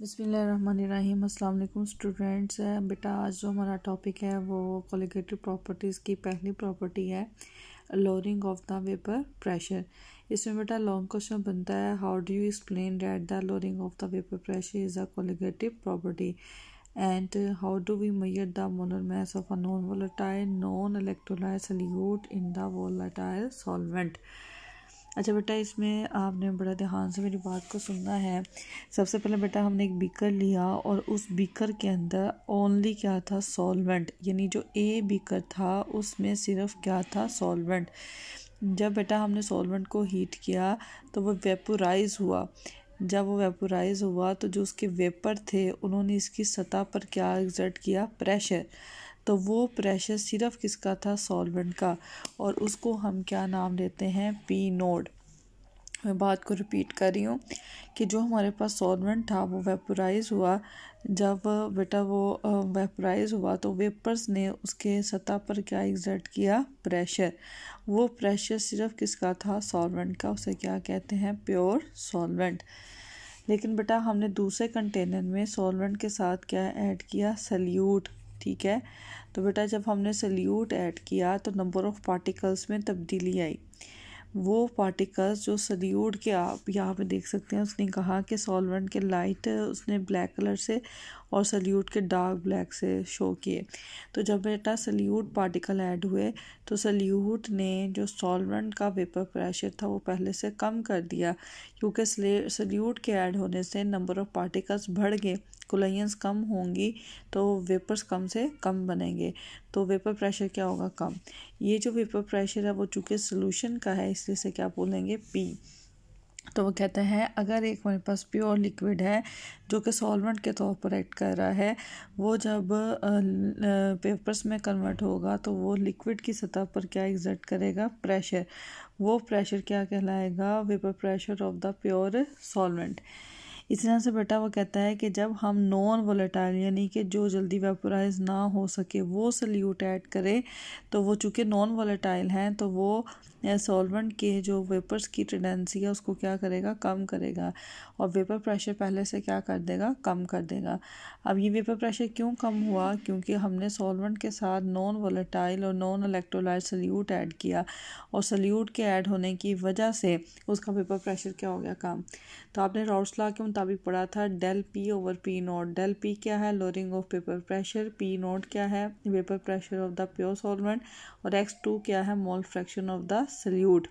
बिसमीम अल्लाम स्टूडेंट्स बेटा आज जो हमारा टॉपिक है वो कोलिगेटिव प्रॉपर्टीज़ की पहली प्रॉपर्टी है lowering of the vapour pressure इसमें बेटा लॉन्ग क्वेश्चन बनता है how do you explain that the lowering of the vapour pressure is a colligative property and how do we measure the molar mass of a non volatile non electrolyte solute in the volatile solvent अच्छा बेटा इसमें आपने बड़ा ध्यान से मेरी बात को सुनना है सबसे पहले बेटा हमने एक बीकर लिया और उस बीकर के अंदर ओनली क्या था सॉल्वेंट यानी जो ए बीकर था उसमें सिर्फ क्या था सॉल्वेंट जब बेटा हमने सॉल्वेंट को हीट किया तो वो वेपोराइज हुआ जब वो वेपोराइज हुआ तो जो उसके वेपर थे उन्होंने इसकी सतह पर क्या एग्जर्ट किया प्रेशर तो वो प्रेशर सिर्फ किसका था सॉल्वेंट का और उसको हम क्या नाम देते हैं पी नोड मैं बात को रिपीट कर रही हूँ कि जो हमारे पास सॉल्वेंट था वो वेपोराइज हुआ जब बेटा वो वेपराइज हुआ तो वेपर्स ने उसके सतह पर क्या एग्जर्ट किया प्रेशर वो प्रेशर सिर्फ किसका था सॉल्वेंट का उसे क्या कहते हैं प्योर सॉल्वेंट लेकिन बेटा हमने दूसरे कंटेनर में सॉल्वेंट के साथ क्या ऐड किया सल्यूट ठीक है तो बेटा जब हमने सल्यूट ऐड किया तो नंबर ऑफ़ पार्टिकल्स में तब्दीली आई वो पार्टिकल्स जो सल्यूट के आप यहाँ पे देख सकते हैं उसने कहा कि सॉल्वेंट के लाइट उसने ब्लैक कलर से और सल्यूट के डार्क ब्लैक से शो किए तो जब बेटा सल्यूट पार्टिकल ऐड हुए तो सल्यूट ने जो सॉल्वेंट का वेपर प्रेशर था वो पहले से कम कर दिया क्योंकि सल्यूट के ऐड होने से नंबर ऑफ़ पार्टिकल्स बढ़ गए कुलयंस कम होंगी तो वेपर्स कम से कम बनेंगे तो वेपर प्रेशर क्या होगा कम ये जो वेपर प्रेशर है वो चूँकि सोल्यूशन का है इसलिए से क्या बोलेंगे पी तो वो कहते हैं अगर एक हमारे पास प्योर लिक्विड है जो कि सॉल्वेंट के तौर पर एक्ट कर रहा है वो जब पेपर्स में कन्वर्ट होगा तो वो लिक्विड की सतह पर क्या एग्जर्ट करेगा प्रेशर वो प्रेशर क्या कहलाएगा vapour pressure of the pure solvent इसी तरह से बेटा वो कहता है कि जब हम नॉन वोलेटाइल यानी कि जो जल्दी वेपोराइज ना हो सके वो सल्यूट ऐड करें तो वो चूँकि नॉन वोलेटाइल हैं तो वो सॉल्वेंट के जो वेपर्स की टेंडेंसी है उसको क्या करेगा कम करेगा और वेपर प्रेशर पहले से क्या कर देगा कम कर देगा अब ये वेपर प्रेशर क्यों कम हुआ क्योंकि हमने सॉल्वेंट के साथ नॉन वोलेटाइल और नॉन इलेक्ट्रोलाइट सल्यूट ऐड किया और सल्यूट के ऐड होने की वजह से उसका वेपर प्रेशर क्या हो गया कम तो आपने रॉड्स ला के मुताबिक पढ़ा था del P over P naught del P क्या है lowering of vapour pressure P naught क्या है vapour pressure of the pure solvent और एक्स टू क्या है mole fraction of the solute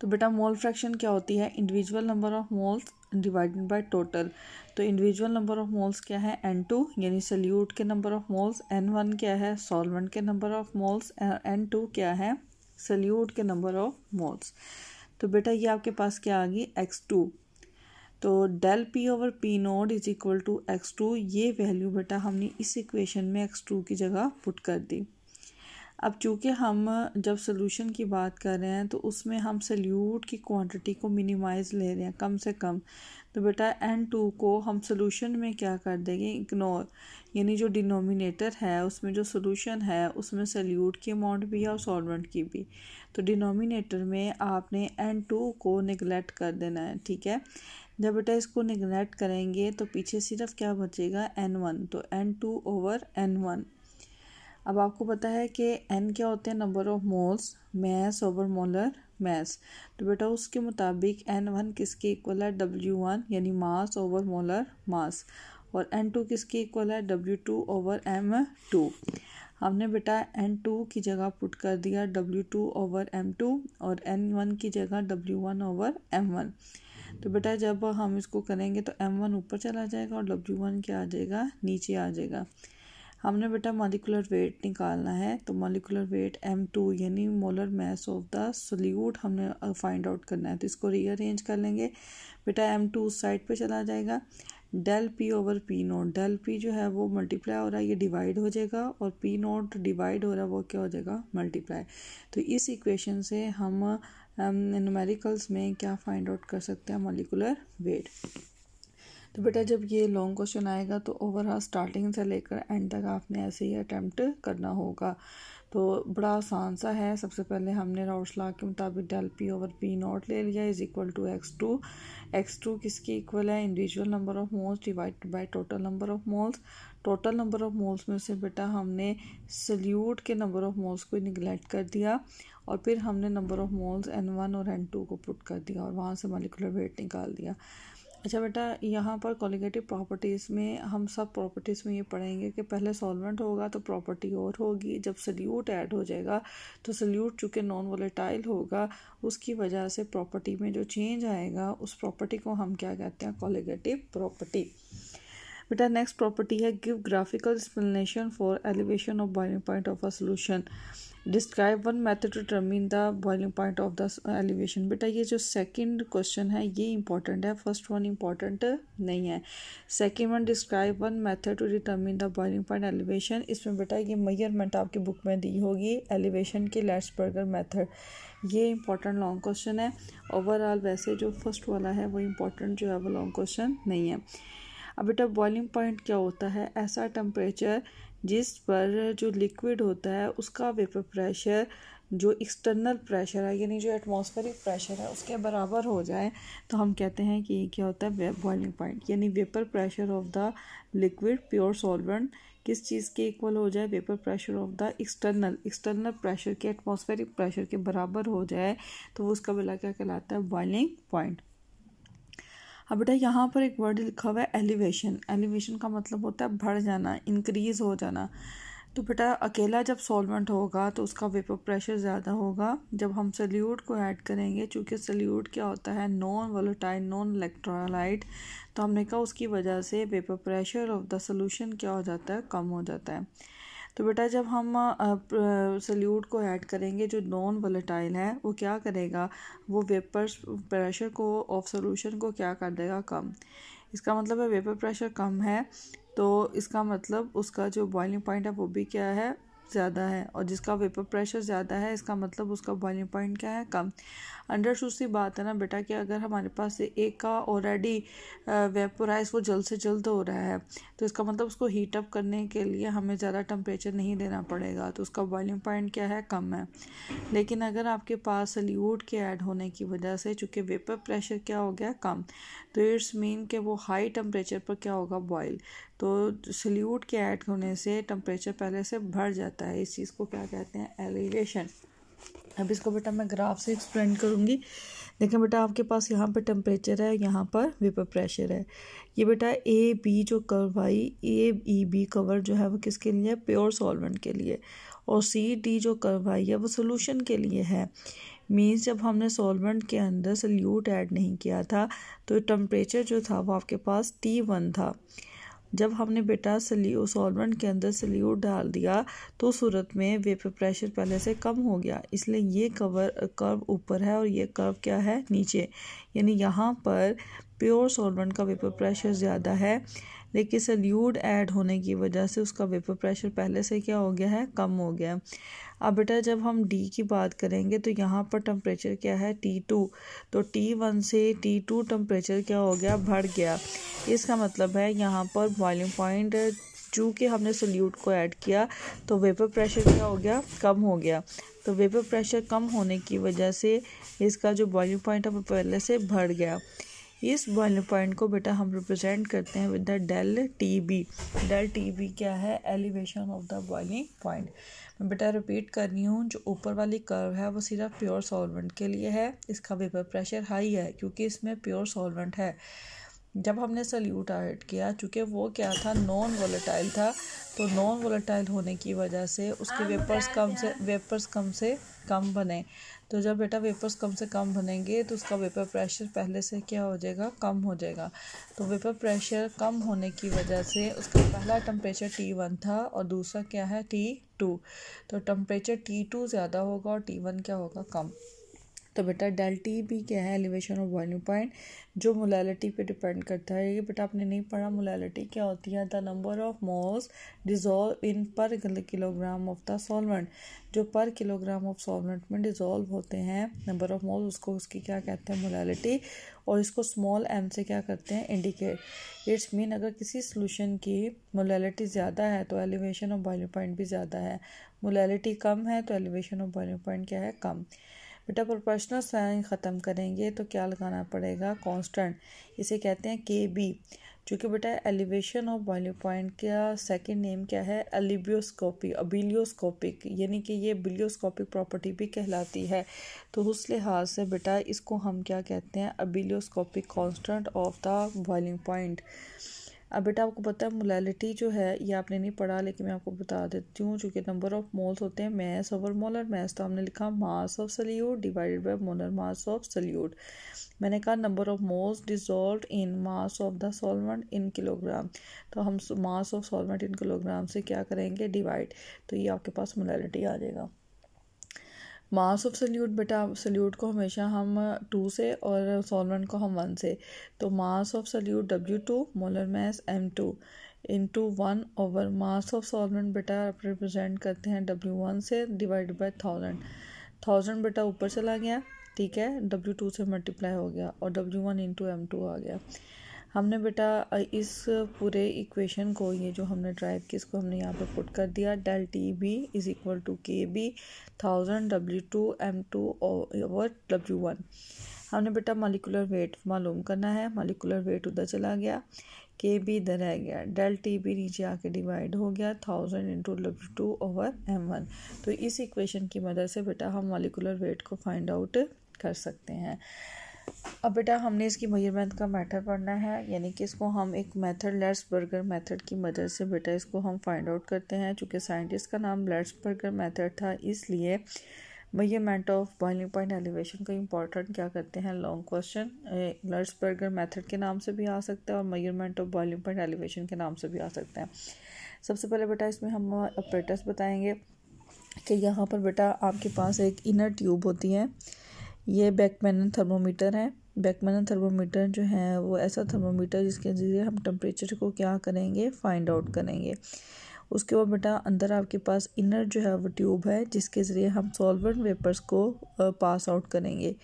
तो बेटा मोल फ्रैक्शन क्या होती है individual number of moles divided by total तो इंडिविजुअल नंबर ऑफ मोल्स क्या है एन टू यानी सल्यूट के number of moles N one क्या है सॉल्वेंट के number of moles N two क्या है सल्यूट के नंबर ऑफ मोल्स तो बेटा ये आपके पास क्या आ गई एक्स टू तो del P over P naught is equal to X two ये वैल्यू बेटा हमने इस इक्वेशन में एक्स टू की जगह पुट कर दी अब चूँकि हम जब सोल्यूशन की बात कर रहे हैं तो उसमें हम सल्यूट की क्वांटिटी को मिनिमाइज ले रहे हैं कम से कम तो बेटा एन टू को हम सोल्यूशन में क्या कर देंगे इग्नोर यानी जो डिनोमिनेटर है उसमें जो सोल्यूशन है उसमें सल्यूट की अमाउंट भी है और सॉल्वेंट की भी तो डिनोमिनेटर में आपने एन टू को निगलेक्ट कर देना है ठीक है जब बेटा इसको निगलेक्ट करेंगे तो पीछे सिर्फ क्या बचेगा एन वन तो N two over N one अब आपको पता है कि एन क्या होते हैं number of moles mass over molar mass तो बेटा उसके मुताबिक एन वन किसके इक्वल है डब्ल्यू वन यानी मास ओवर मोलर मास और एन टू किसके इक्वल है W two over M two हमने बेटा एन टू की जगह पुट कर दिया W two over M two और एन वन की जगह W one over M one तो बेटा जब हम इसको करेंगे तो एम वन ऊपर चला जाएगा और डब्ल्यू वन क्या आ जाएगा नीचे आ जाएगा हमने बेटा मॉलिकुलर वेट निकालना है तो मॉलिकुलर वेट एम टू यानी molar mass of the solute हमने फाइंड आउट करना है तो इसको रीअरेंज कर लेंगे बेटा एम टू उस साइड पर चला जाएगा del P over P naught del P जो है वो मल्टीप्लाई हो रहा है ये डिवाइड हो जाएगा और पी नोट डिवाइड हो रहा है वो क्या हो जाएगा मल्टीप्लाई तो इस इक्वेशन से हम हम न्यूमेरिकल्स में क्या फाइंड आउट कर सकते हैं मोलिकुलर वेट तो बेटा जब ये लॉन्ग क्वेश्चन आएगा तो ओवरऑल स्टार्टिंग से लेकर एंड तक आपने ऐसे ही अटैम्प्ट करना होगा तो बड़ा आसान सा है सबसे पहले हमने राउट्स लॉ के मुताबिक del P over P naught ले लिया is equal to X two X two किसकी इक्वल है individual number of moles divide by total number of moles total number of moles में से बेटा हमने सल्यूट के नंबर ऑफ मोल्स को निगलेक्ट कर दिया और फिर हमने number of moles N one और एन टू को पुट कर दिया और वहाँ से मालिकुलर वेट निकाल दिया अच्छा बेटा यहाँ पर कॉलिगेटिव प्रॉपर्टीज़ में हम सब प्रॉपर्टीज़ में ये पढ़ेंगे कि पहले सॉल्वेंट होगा तो प्रॉपर्टी और होगी जब सल्यूट ऐड हो जाएगा तो सल्यूट चूँकि नॉन वोलेटाइल होगा उसकी वजह से प्रॉपर्टी में जो चेंज आएगा उस प्रॉपर्टी को हम क्या कहते हैं कॉलिगेटिव प्रॉपर्टी बेटा नेक्स्ट प्रॉपर्टी है give graphical explanation for elevation of boiling point of a solution describe one method to determine the boiling point of the elevation बेटा ये जो सेकंड क्वेश्चन है ये इंपॉर्टेंट है फर्स्ट वन इंपॉर्टेंट नहीं है second one describe one method to determine the boiling point elevation इसमें बेटा ये मेजरमेंट आपकी बुक में दी होगी एलिवेशन के लेट्स बर्गर मैथड ये इंपॉर्टेंट लॉन्ग क्वेश्चन है ओवरऑल वैसे जो फर्स्ट वाला है वो इंपॉर्टेंट जो है वो लॉन्ग क्वेश्चन नहीं है अब बेटा बॉइलिंग पॉइंट क्या होता है ऐसा टेम्परेचर जिस पर जो लिक्विड होता है उसका वेपर प्रेशर जो एक्सटर्नल प्रेशर है यानी जो एटमॉस्फेरिक प्रेशर है उसके बराबर हो जाए तो हम कहते हैं कि ये क्या होता है बॉइलिंग पॉइंट यानी vapour pressure of the liquid pure solvent किस चीज़ के इक्वल हो जाए vapour pressure of the external external pressure के एटमॉस्फेरिक प्रेशर के बराबर हो जाए तो वो उसका बेला क्या कहलाता है बॉइलिंग पॉइंट अब बेटा यहाँ पर एक वर्ड लिखा हुआ है एलिवेशन एलिवेशन का मतलब होता है बढ़ जाना इंक्रीज़ हो जाना तो बेटा अकेला जब सॉल्वेंट होगा तो उसका वेपर प्रेशर ज़्यादा होगा जब हम सल्यूट को ऐड करेंगे चूँकि सल्यूट क्या होता है नॉन वोलेटाइल नॉन इलेक्ट्रोलाइट तो हमने कहा उसकी वजह से vapour pressure of the solution क्या हो जाता है कम हो जाता है तो बेटा जब हम सल्यूट को ऐड करेंगे जो नॉन वोलेटाइल है वो क्या करेगा वो वेपर प्रेशर को ऑफ सोल्यूशन को क्या कर देगा कम इसका मतलब है वेपर प्रेशर कम है तो इसका मतलब उसका जो बॉइलिंग पॉइंट है वो भी क्या है ज़्यादा है और जिसका वेपर प्रेशर ज़्यादा है इसका मतलब उसका बॉइलिंग पॉइंट क्या है कम अंडर शूज सी बात है ना बेटा कि अगर हमारे पास एक का ऑलरेडी वेपोराइज वो जल्द से जल्द हो रहा है तो इसका मतलब उसको हीट अप करने के लिए हमें ज़्यादा टम्परेचर नहीं देना पड़ेगा तो उसका बॉइलिंग पॉइंट क्या है कम है लेकिन अगर आपके पास सल्यूट के ऐड होने की वजह से चूँकि वेपर प्रेशर क्या हो गया कम तो इट्स मीन कि वो हाई टेम्परेचर पर क्या होगा बॉयल तो सल्यूट के ऐड होने से टेम्परेचर पहले से बढ़ जाता है इस चीज़ को क्या कहते हैं एलिवेशन अब इसको बेटा मैं ग्राफ से एक्सप्लेन करूँगी देखें बेटा आपके पास यहाँ पर टेम्परेचर है यहाँ पर वेपर प्रेशर है ये बेटा ए बी जो आई ए ई बी कवर जो है वो किसके लिए प्योर सॉल्वेंट के लिए और सी डी e जो कार्रवाई है वो सोल्यूशन के लिए है मीन्स जब हमने सॉल्वेंट के अंदर सल्यूट ऐड नहीं किया था तो टम्परेचर जो था वो आपके पास टी वन था जब हमने बेटा सल्यू सॉल्वेंट के अंदर सल्यूट डाल दिया तो सूरत में वेपर प्रेशर पहले से कम हो गया इसलिए ये कवर कर्व ऊपर है और ये कर्व क्या है नीचे यानी यहाँ पर प्योर सॉल्वेंट का वेपर प्रेशर ज़्यादा है देखिए सल्यूड ऐड होने की वजह से उसका वेपर प्रेशर पहले से क्या हो गया है कम हो गया अब बेटा जब हम डी की बात करेंगे तो यहाँ पर टम्परेचर क्या है टी टू तो टी वन से टी टू टम्परेचर क्या हो गया बढ़ गया इसका मतलब है यहाँ पर बॉइलिंग पॉइंट चूँकि हमने सोल्यूट को ऐड किया तो वेपर प्रेशर क्या हो गया कम हो गया तो वेपर प्रेशर कम होने की वजह से इसका जो बॉइलिंग पॉइंट है वो पहले से बढ़ गया इस बॉइलिंग पॉइंट को बेटा हम रिप्रेजेंट करते हैं with the del T B del T B क्या है elevation of the boiling point मैं बेटा रिपीट कर रही हूँ जो ऊपर वाली कर्व है वो सिर्फ प्योर सॉल्वेंट के लिए है इसका वेपर प्रेशर हाई है क्योंकि इसमें प्योर सॉल्वेंट है जब हमने सल्यूट ऐड किया चूँकि वो क्या था नॉन वोलेटाइल था तो नॉन वोलेटाइल होने की वजह से उसके वेपर्स कम से वेपर्स कम से कम बने तो जब बेटा वेपर्स कम से कम बनेंगे तो उसका वेपर प्रेशर पहले से क्या हो जाएगा कम हो जाएगा तो वेपर प्रेशर कम होने की वजह से उसका पहला टम्परेचर टी वन था और दूसरा क्या है टी टू तो टम्परेचर टी टू ज़्यादा होगा और टी वन क्या होगा कम तो बेटा डेल टी भी क्या है एलिवेशन ऑफ बॉइलिंग पॉइंट जो मोलैलिटी पे डिपेंड करता है ये बेटा आपने नहीं पढ़ा मोलैलिटी क्या होती है the number of moles dissolve in per kilogram of the solvent जो पर किलोग्राम ऑफ सॉल्वेंट में डिजोल्व होते हैं नंबर ऑफ मोल्स उसको उसकी क्या कहते हैं मोलैलिटी और इसको स्मॉल एम से क्या करते हैं इंडिकेट इट्स मीन अगर किसी सोल्यूशन की मोलैलिटी ज़्यादा है तो एलिवेशन ऑफ बॉइलिंग पॉइंट भी ज़्यादा है मोलैलिटी कम है तो एलिवेशन ऑफ बॉइलिंग पॉइंट क्या है कम बेटा प्रोपोर्शनल साइन ख़त्म करेंगे तो क्या लगाना पड़ेगा कांस्टेंट इसे कहते हैं के बी चूँकि बेटा एलिवेशन ऑफ बॉइलिंग पॉइंट का सेकंड नेम क्या है एलिबियोस्कोपी अबिलियोस्कोपिक यानी कि ये बिलियोस्कोपिक प्रॉपर्टी भी कहलाती है तो उस लिहाज से बेटा इसको हम क्या कहते हैं ebullioscopic constant of the boiling point अब बेटा आपको पता है मोलैलिटी जो है ये आपने नहीं पढ़ा लेकिन मैं आपको बता देती हूँ चूँकि नंबर ऑफ मोल्स होते हैं मैस ओवर मोलर मैस तो हमने लिखा mass of solute divided by molar mass of solute मैंने कहा number of moles dissolve in mass of the solvent in kilogram तो हम mass of solvent in kilogram से क्या करेंगे डिवाइड तो ये आपके पास मोलैलिटी आ जाएगा मास ऑफ सल्यूट बेटा सल्यूट को हमेशा हम टू से और सॉल्वेंट को हम वन से तो mass of solute W two molar mass M two into one over mass of solvent बेटा रिप्रेजेंट करते हैं डब्ल्यू वन से डिवाइड बाय थाउजेंड थाउजेंड बेटा ऊपर चला गया ठीक है डब्ल्यू टू से मल्टीप्लाई हो गया और W one into M two आ गया हमने बेटा इस पूरे इक्वेशन को ये जो हमने ड्राइव की इसको हमने यहाँ पे पुट कर दिया del T B is equal to K B thousand W two M two over W one हमने बेटा मालिकुलर वेट मालूम करना है मालिकुलर वेट उधर चला गया के बी इधर रह गया डेल टी बी नीचे आके डिवाइड हो गया thousand into W two over M one तो इस इक्वेशन की मदद से बेटा हम मालिकुलर वेट को फाइंड आउट कर सकते हैं अब बेटा हमने इसकी मयरमेंट का मैथड पढ़ना है यानी कि इसको हम एक मेथड लेट्स बर्गर मेथड की मदद से बेटा इसको हम फाइंड आउट करते हैं चूँकि साइंटिस्ट का नाम लेट्स बर्गर मेथड था इसलिए measurement of boiling point elevation का इंपॉर्टेंट क्या करते हैं long question Landsberger method के नाम से भी आ सकता है और measurement of boiling point elevation के नाम से भी आ सकता है सबसे पहले बेटा इसमें हम ऑपरेटर्स बताएंगे कि यहाँ पर बेटा आपके पास एक इनर ट्यूब होती है ये बैकमैनन थर्मोमीटर है बैकमैनन थर्मोमीटर जो है वो ऐसा थर्मोमीटर जिसके ज़रिए हम टम्परेचर को क्या करेंगे फाइंड आउट करेंगे उसके बाद बेटा अंदर आपके पास इनर जो है वो ट्यूब है जिसके ज़रिए हम सॉल्वेंट वेपर्स को पास आउट करेंगे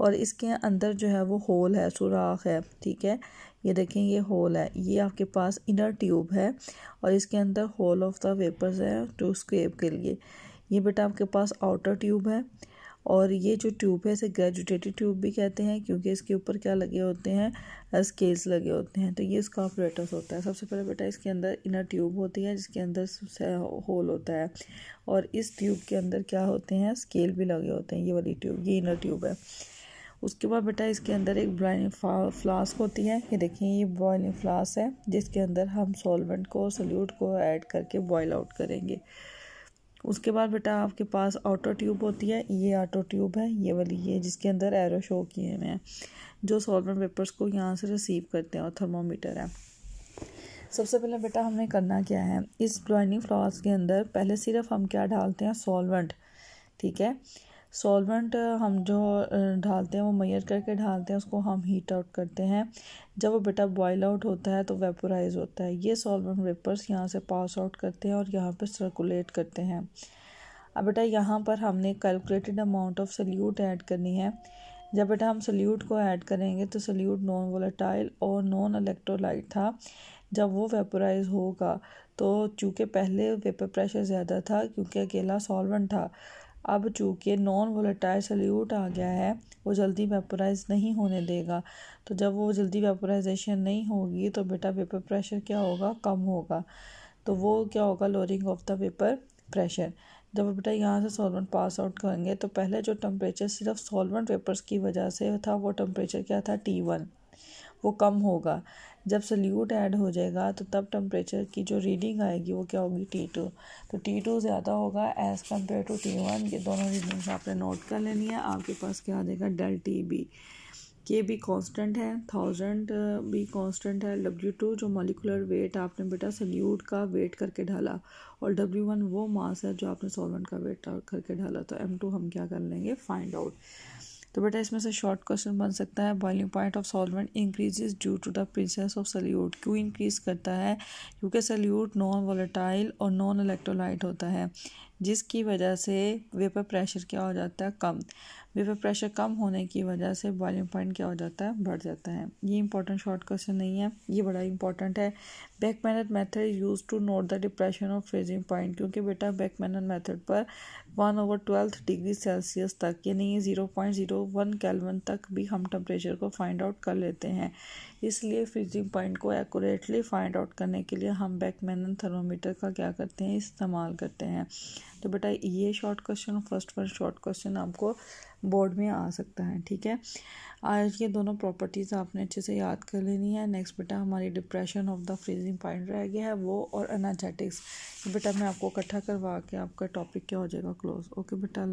और इसके अंदर जो है वो होल है सुराख है ठीक है ये देखें ये होल है ये आपके पास इनर ट्यूब है और इसके अंदर होल ऑफ द वेपर्स है टू तो स्क्रेप के लिए ये बेटा आपके पास आउटर ट्यूब है और ये जो ट्यूब है इसे ग्रेजुटेटेड ट्यूब भी कहते हैं क्योंकि इसके ऊपर क्या लगे होते हैं स्केल्स लगे होते हैं तो ये इसका ऑपरेटस होता है सबसे पहले बेटा इसके अंदर इनर ट्यूब होती है जिसके अंदर होल होता है और इस ट्यूब के अंदर क्या होते हैं स्केल भी लगे होते हैं ये वाली ट्यूब ये इनर ट्यूब है उसके बाद बेटा इसके अंदर एक ब्राइनिंग फ्लास्क होती है ये देखिए ये बॉइलिंग फ्लास्क है जिसके अंदर हम सॉल्वेंट को सल्यूट को ऐड करके बॉयल आउट करेंगे उसके बाद बेटा आपके पास ऑटो ट्यूब होती है ये ऑटो ट्यूब है ये वाली ये जिसके अंदर एरो शो किए हुए हैं जो सॉल्वेंट पेपर्स को यहाँ से रिसीव करते हैं और थर्मोमीटर है सबसे पहले बेटा हमने करना क्या है इस ग्राइंडिंग फ्लॉस के अंदर पहले सिर्फ हम क्या डालते हैं सॉल्वेंट ठीक है सॉल्वेंट uh, हम जो uh, ढालते हैं वो मैयर करके ढालते हैं उसको हम हीट आउट करते हैं जब वो बेटा बॉयल आउट होता है तो वेपोराइज होता है ये सॉल्वेंट वेपर्स यहाँ से पास आउट करते हैं और यहाँ पर सर्कुलेट करते हैं अब बेटा यहाँ पर हमने calculated amount of solute add करनी है जब बेटा हम सल्यूट को ऐड करेंगे तो सल्यूट नॉन वोलेटाइल और नॉन इलेक्ट्रोलाइट था जब वो वेपोराइज होगा तो चूँकि पहले वेपर प्रेशर ज़्यादा था क्योंकि अकेला सॉल्वेंट था अब चूँकि नॉन वोलेटाइल सल्यूट आ गया है वो जल्दी वेपोराइज नहीं होने देगा तो जब वो जल्दी वेपोराइजेशन नहीं होगी तो बेटा वेपर प्रेशर क्या होगा कम होगा तो वो क्या होगा lowering of the vapour pressure जब बेटा यहाँ से सॉल्वेंट पास आउट करेंगे तो पहले जो टेम्परेचर सिर्फ सॉल्वेंट वेपर्स की वजह से था वो टेम्परेचर क्या था टी वन वो कम होगा जब सल्यूट ऐड हो जाएगा तो तब टेम्परेचर की जो रीडिंग आएगी वो क्या होगी टी टू तो टी टू ज़्यादा होगा as compare to T one ये दोनों रीडिंग्स आपने नोट कर लेनी है आपके पास क्या आ जाएगा डेल टी बी के भी कांस्टेंट है थाउजेंड भी कांस्टेंट है डब्ल्यू टू जो मॉलिकुलर वेट आपने बेटा सल्यूट का वेट करके ढाला और डब्ल्यू वन वो मास है जो आपने सॉल्वेंट का वेट करके ढाला तो एम टू हम क्या कर लेंगे फाइंड आउट तो बेटा इसमें से शॉर्ट क्वेश्चन बन सकता है boiling point of solvent increases due to the presence of solute क्यों इंक्रीज करता है क्योंकि सल्यूट नॉन वोलेटाइल और नॉन इलेक्ट्रोलाइट होता है जिसकी वजह से वेपर प्रेशर क्या हो जाता है कम वेपर प्रेशर कम होने की वजह से बॉइलिंग पॉइंट क्या हो जाता है बढ़ जाता है ये इंपॉर्टेंट शॉर्ट क्वेश्चन नहीं है ये बड़ा इंपॉर्टेंट है Beckmann method used to note the depression of freezing point क्योंकि बेटा बैक मैनर मैथड पर one over twelfth degree Celsius तक यानी ये zero point zero one kelvin तक भी हम टेम्परेचर को फाइंड आउट कर लेते हैं इसलिए फ्रीजिंग पॉइंट को एक्यूरेटली फाइंड आउट करने के लिए हम बैकमैनन थर्मोमीटर का क्या करते हैं इस्तेमाल करते हैं तो बेटा ये short question first one short question आपको बोर्ड में आ सकता है ठीक है आज ये दोनों प्रॉपर्टीज़ आपने अच्छे से याद कर लेनी है नेक्स्ट बेटा हमारी depression of the freezing point रह गया है वो और एनाजेटिक्स बेटा मैं आपको इकट्ठा करवा के आपका टॉपिक क्या हो जाएगा क्लोज ओके बेटा